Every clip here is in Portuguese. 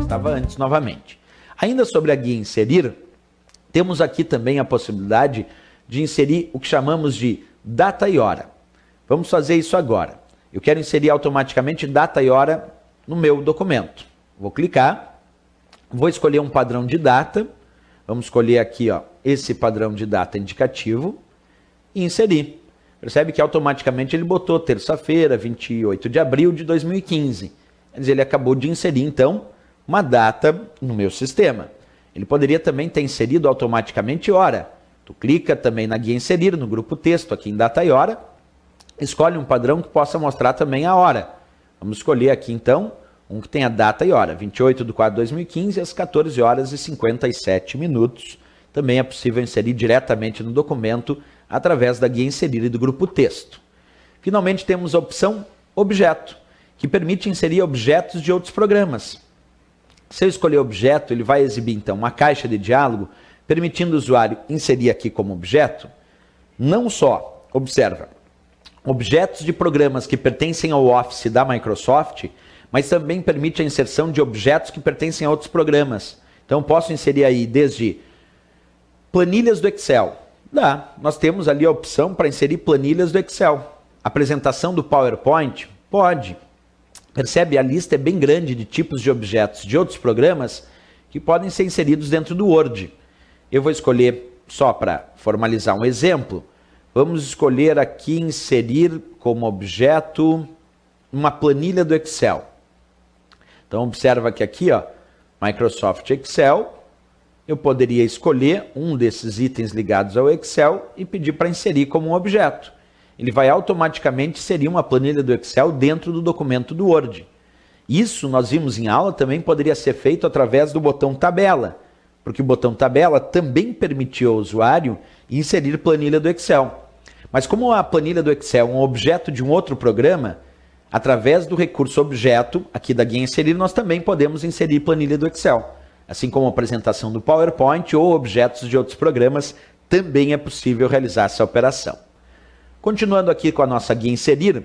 Estava antes novamente. Ainda sobre a guia inserir, temos aqui também a possibilidade de inserir o que chamamos de data e hora. Vamos fazer isso agora. Eu quero inserir automaticamente data e hora no meu documento. Vou clicar, vou escolher um padrão de data. Vamos escolher aqui ó, esse padrão de data indicativo e inserir. Percebe que automaticamente ele botou terça-feira, 28 de abril de 2015 ele acabou de inserir, então, uma data no meu sistema. Ele poderia também ter inserido automaticamente hora. Tu clica também na guia inserir, no grupo texto, aqui em data e hora. Escolhe um padrão que possa mostrar também a hora. Vamos escolher aqui, então, um que tenha data e hora. 28 de 4 de 2015, às 14 horas e 57 minutos. Também é possível inserir diretamente no documento através da guia inserir e do grupo texto. Finalmente, temos a opção objeto que permite inserir objetos de outros programas. Se eu escolher objeto, ele vai exibir então uma caixa de diálogo permitindo o usuário inserir aqui como objeto, não só, observa, objetos de programas que pertencem ao Office da Microsoft, mas também permite a inserção de objetos que pertencem a outros programas. Então posso inserir aí desde planilhas do Excel. Dá, nós temos ali a opção para inserir planilhas do Excel. Apresentação do PowerPoint? Pode. Percebe? A lista é bem grande de tipos de objetos de outros programas que podem ser inseridos dentro do Word. Eu vou escolher, só para formalizar um exemplo, vamos escolher aqui inserir como objeto uma planilha do Excel. Então observa que aqui, ó, Microsoft Excel, eu poderia escolher um desses itens ligados ao Excel e pedir para inserir como um objeto ele vai automaticamente inserir uma planilha do Excel dentro do documento do Word. Isso nós vimos em aula também poderia ser feito através do botão tabela, porque o botão tabela também permitiu ao usuário inserir planilha do Excel. Mas como a planilha do Excel é um objeto de um outro programa, através do recurso objeto, aqui da guia inserir, nós também podemos inserir planilha do Excel. Assim como a apresentação do PowerPoint ou objetos de outros programas, também é possível realizar essa operação. Continuando aqui com a nossa guia inserir,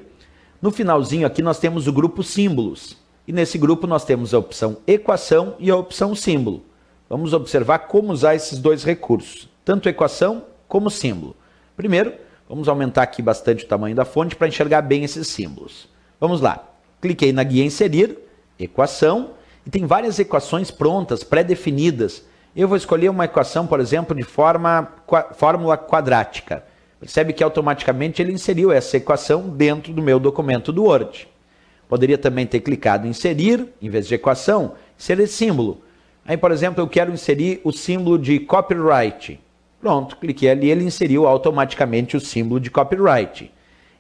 no finalzinho aqui nós temos o grupo símbolos. E nesse grupo nós temos a opção equação e a opção símbolo. Vamos observar como usar esses dois recursos, tanto equação como símbolo. Primeiro, vamos aumentar aqui bastante o tamanho da fonte para enxergar bem esses símbolos. Vamos lá. Cliquei na guia inserir, equação, e tem várias equações prontas, pré-definidas. Eu vou escolher uma equação, por exemplo, de forma fórmula quadrática. Percebe que automaticamente ele inseriu essa equação dentro do meu documento do Word. Poderia também ter clicado em inserir, em vez de equação, inserir símbolo. Aí, por exemplo, eu quero inserir o símbolo de copyright. Pronto, cliquei ali, ele inseriu automaticamente o símbolo de copyright.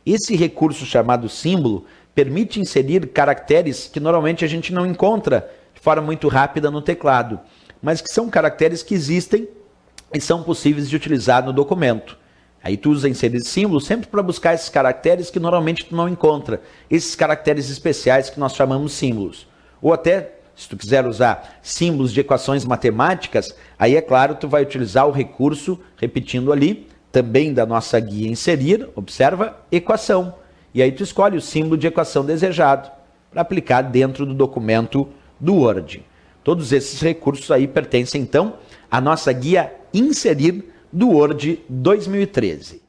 Esse recurso chamado símbolo permite inserir caracteres que normalmente a gente não encontra de forma muito rápida no teclado, mas que são caracteres que existem e são possíveis de utilizar no documento. Aí tu usa inserir símbolos sempre para buscar esses caracteres que normalmente tu não encontra, esses caracteres especiais que nós chamamos símbolos. Ou até, se tu quiser usar símbolos de equações matemáticas, aí é claro, tu vai utilizar o recurso, repetindo ali, também da nossa guia inserir, observa, equação. E aí tu escolhe o símbolo de equação desejado para aplicar dentro do documento do Word. Todos esses recursos aí pertencem então à nossa guia inserir do Word 2013.